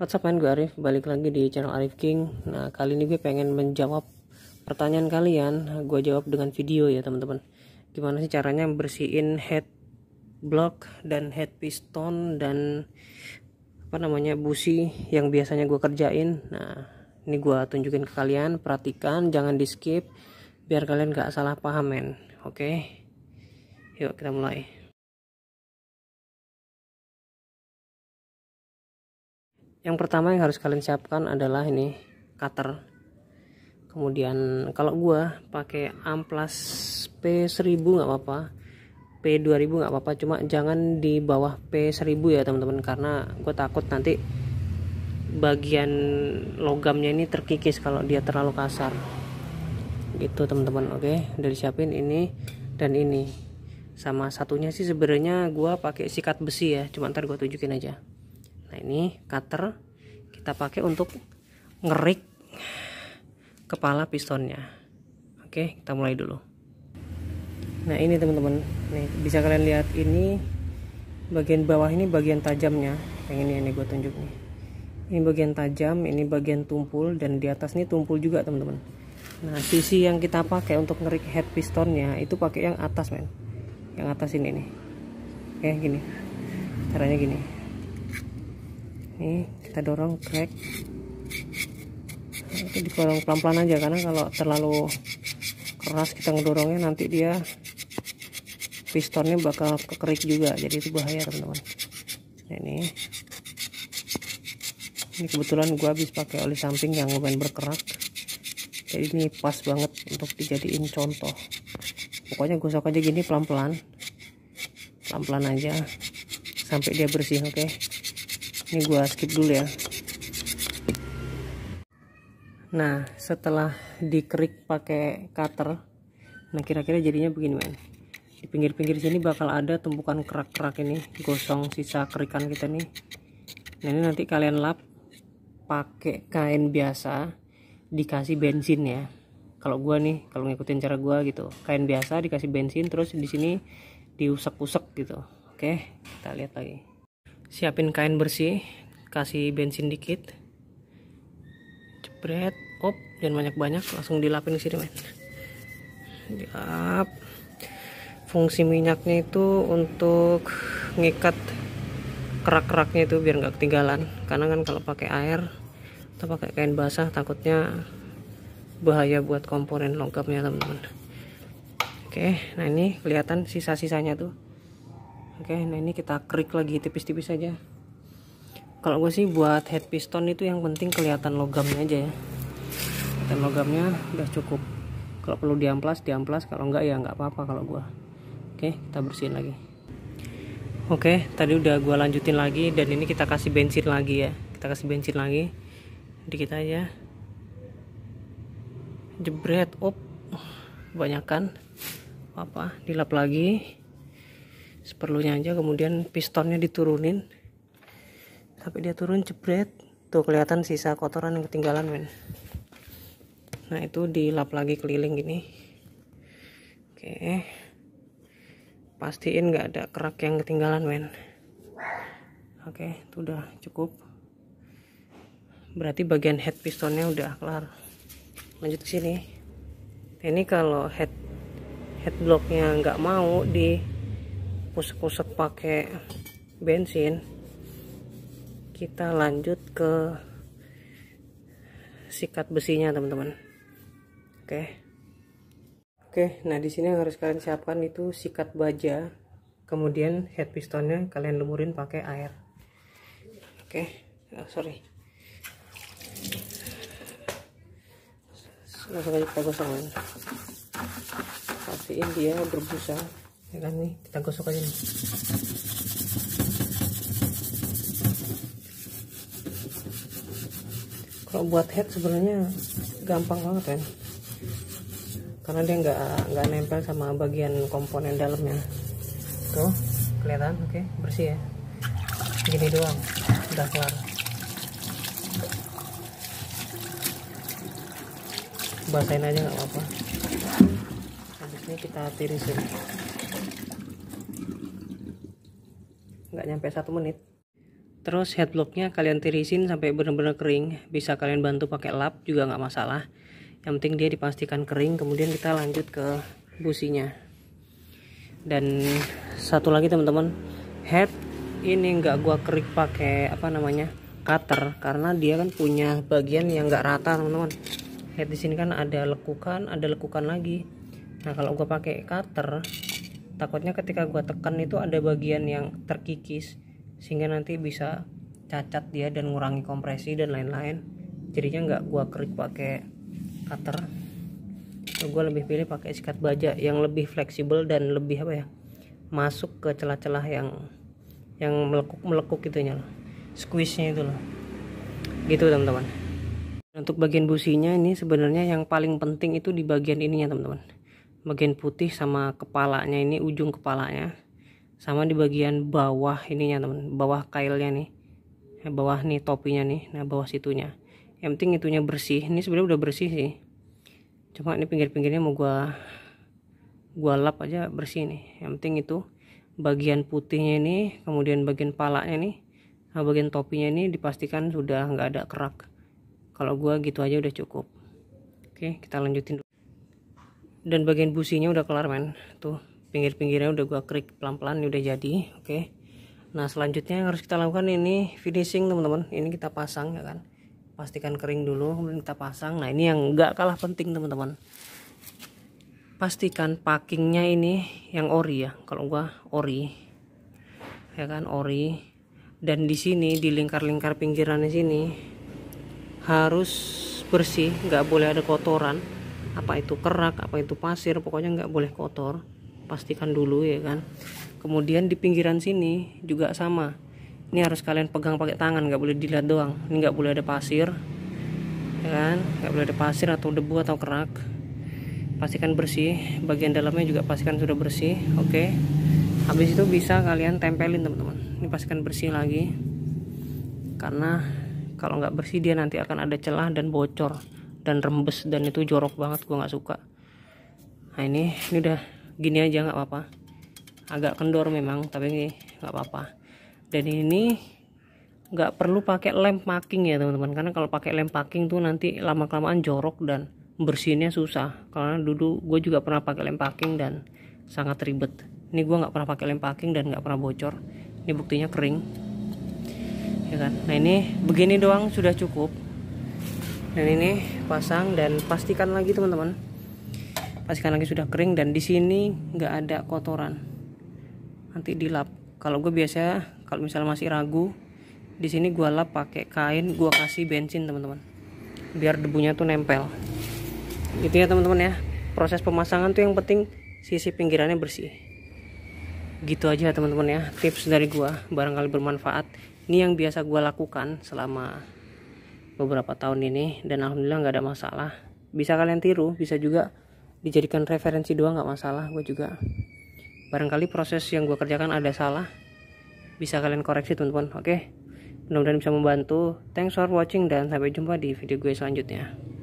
What's up man, gue Arif, balik lagi di channel Arif King Nah, kali ini gue pengen menjawab pertanyaan kalian Gue jawab dengan video ya teman-teman Gimana sih caranya bersihin head block dan head piston dan apa namanya busi yang biasanya gue kerjain Nah, ini gue tunjukin ke kalian, perhatikan, jangan di skip Biar kalian gak salah paham men, oke? Okay? Yuk kita mulai yang pertama yang harus kalian siapkan adalah ini cutter kemudian kalau gua pakai amplas P1000 nggak apa-apa P2000 nggak apa-apa cuma jangan di bawah P1000 ya teman-teman karena gue takut nanti bagian logamnya ini terkikis kalau dia terlalu kasar gitu teman-teman oke udah disiapin ini dan ini sama satunya sih sebenarnya gue pakai sikat besi ya cuma ntar gue tunjukin aja nah ini cutter kita pakai untuk ngerik kepala pistonnya oke kita mulai dulu nah ini teman-teman nih bisa kalian lihat ini bagian bawah ini bagian tajamnya yang ini ini gue tunjuk nih ini bagian tajam ini bagian tumpul dan di atas ini tumpul juga teman-teman nah sisi yang kita pakai untuk ngerik head pistonnya itu pakai yang atas men yang atas ini nih oke gini caranya gini nih kita dorong crack nah, itu dikorong pelan-pelan aja karena kalau terlalu keras kita ngedorongnya nanti dia pistonnya bakal kekerik juga jadi itu bahaya teman-teman nah, ini ini kebetulan gue habis pakai oli samping yang lumayan berkerak jadi ini pas banget untuk dijadiin contoh pokoknya gosok aja gini pelan-pelan pelan-pelan aja sampai dia bersih oke okay? ini gua skip dulu ya nah setelah dikerik pakai cutter nah kira-kira jadinya begini men di pinggir-pinggir sini bakal ada tumpukan kerak-kerak ini gosong sisa kerikan kita nih nah ini nanti kalian lap pakai kain biasa dikasih bensin ya kalau gua nih kalau ngikutin cara gua gitu kain biasa dikasih bensin terus di sini diusek-usek gitu oke kita lihat lagi siapin kain bersih kasih bensin dikit jepret op jangan banyak-banyak langsung dilapin ke sini men Yap. fungsi minyaknya itu untuk ngikat kerak-keraknya itu biar nggak ketinggalan karena kan kalau pakai air atau pakai kain basah takutnya bahaya buat komponen logamnya teman-teman oke nah ini kelihatan sisa-sisanya tuh oke nah ini kita krik lagi tipis-tipis aja kalau gue sih buat head piston itu yang penting kelihatan logamnya aja ya kelihatan logamnya udah cukup kalau perlu diamplas diamplas kalau enggak ya enggak apa-apa kalau gue oke kita bersihin lagi oke tadi udah gue lanjutin lagi dan ini kita kasih bensin lagi ya kita kasih bensin lagi dikit aja jebret op banyakkan. apa dilap lagi seperlunya aja kemudian pistonnya diturunin tapi dia turun jebret tuh kelihatan sisa kotoran yang ketinggalan men nah itu dilap lagi keliling gini oke pastiin nggak ada kerak yang ketinggalan men oke itu udah cukup berarti bagian head pistonnya udah kelar lanjut ke sini ini kalau head head blocknya nggak mau di usek-usek pakai bensin kita lanjut ke sikat besinya teman-teman oke oke nah di sini yang harus kalian siapkan itu sikat baja kemudian head pistonnya kalian lumurin pakai air oke oh, sorry langsung aja kita gosongin pastiin dia berbusa ya kan nih kita gosok aja nih kalau buat head sebenarnya gampang banget kan karena dia nggak nggak nempel sama bagian komponen dalamnya tuh kelihatan oke okay, bersih ya gini doang udah kelar basahin aja nggak apa-apa habis ini kita tirisin nyampe satu menit terus head blocknya kalian tirisin sampai benar-benar kering bisa kalian bantu pakai lap juga nggak masalah yang penting dia dipastikan kering kemudian kita lanjut ke businya dan satu lagi teman-teman head ini nggak gua kerik pakai apa namanya cutter karena dia kan punya bagian yang nggak rata teman-teman head di sini kan ada lekukan ada lekukan lagi nah kalau gua pakai cutter takutnya ketika gue tekan itu ada bagian yang terkikis sehingga nanti bisa cacat dia dan ngurangi kompresi dan lain-lain jadinya nggak gue kerik pakai cutter gue lebih pilih pakai sikat baja yang lebih fleksibel dan lebih apa ya masuk ke celah-celah yang yang melekuk melekuk gitunya loh squeeze-nya itu loh gitu teman-teman untuk bagian businya ini sebenarnya yang paling penting itu di bagian ininya teman-teman bagian putih sama kepalanya ini ujung kepalanya sama di bagian bawah ininya teman bawah kailnya nih eh, bawah nih topinya nih nah bawah situnya yang penting itunya bersih ini sebenarnya udah bersih sih cuma ini pinggir-pinggirnya mau gua gua lap aja bersih nih yang penting itu bagian putihnya ini kemudian bagian palanya nih nah bagian topinya ini dipastikan sudah nggak ada kerak kalau gua gitu aja udah cukup oke kita lanjutin dulu dan bagian businya udah kelar men tuh pinggir-pinggirnya udah gua krik pelan-pelan ini udah jadi oke okay. nah selanjutnya yang harus kita lakukan ini finishing teman-teman ini kita pasang ya kan pastikan kering dulu kemudian kita pasang nah ini yang nggak kalah penting teman-teman pastikan packingnya ini yang ori ya kalau gua ori ya kan ori dan di sini di lingkar-lingkar pinggirannya sini harus bersih nggak boleh ada kotoran apa itu kerak apa itu pasir pokoknya nggak boleh kotor pastikan dulu ya kan kemudian di pinggiran sini juga sama ini harus kalian pegang pakai tangan nggak boleh dilihat doang ini nggak boleh ada pasir ya kan nggak boleh ada pasir atau debu atau kerak pastikan bersih bagian dalamnya juga pastikan sudah bersih oke okay. habis itu bisa kalian tempelin teman-teman ini pastikan bersih lagi karena kalau nggak bersih dia nanti akan ada celah dan bocor dan rembes dan itu jorok banget gue nggak suka nah ini ini udah gini aja nggak apa-apa agak kendor memang tapi ini nggak apa-apa dan ini nggak perlu pakai lem packing ya teman-teman karena kalau pakai lem packing tuh nanti lama kelamaan jorok dan bersihinnya susah karena dulu gue juga pernah pakai lem packing dan sangat ribet ini gue nggak pernah pakai lem packing dan nggak pernah bocor ini buktinya kering ya kan nah ini begini doang sudah cukup dan ini pasang dan pastikan lagi teman-teman pastikan lagi sudah kering dan di sini nggak ada kotoran nanti dilap kalau gue biasa kalau misalnya masih ragu di sini gue lap pakai kain gue kasih bensin teman-teman biar debunya tuh nempel gitu ya teman-teman ya proses pemasangan tuh yang penting sisi pinggirannya bersih gitu aja teman-teman ya tips dari gue barangkali bermanfaat ini yang biasa gue lakukan selama beberapa tahun ini dan alhamdulillah nggak ada masalah bisa kalian tiru bisa juga dijadikan referensi doang nggak masalah gue juga barangkali proses yang gue kerjakan ada salah bisa kalian koreksi teman-teman oke okay? mudah-mudahan bisa membantu thanks for watching dan sampai jumpa di video gue selanjutnya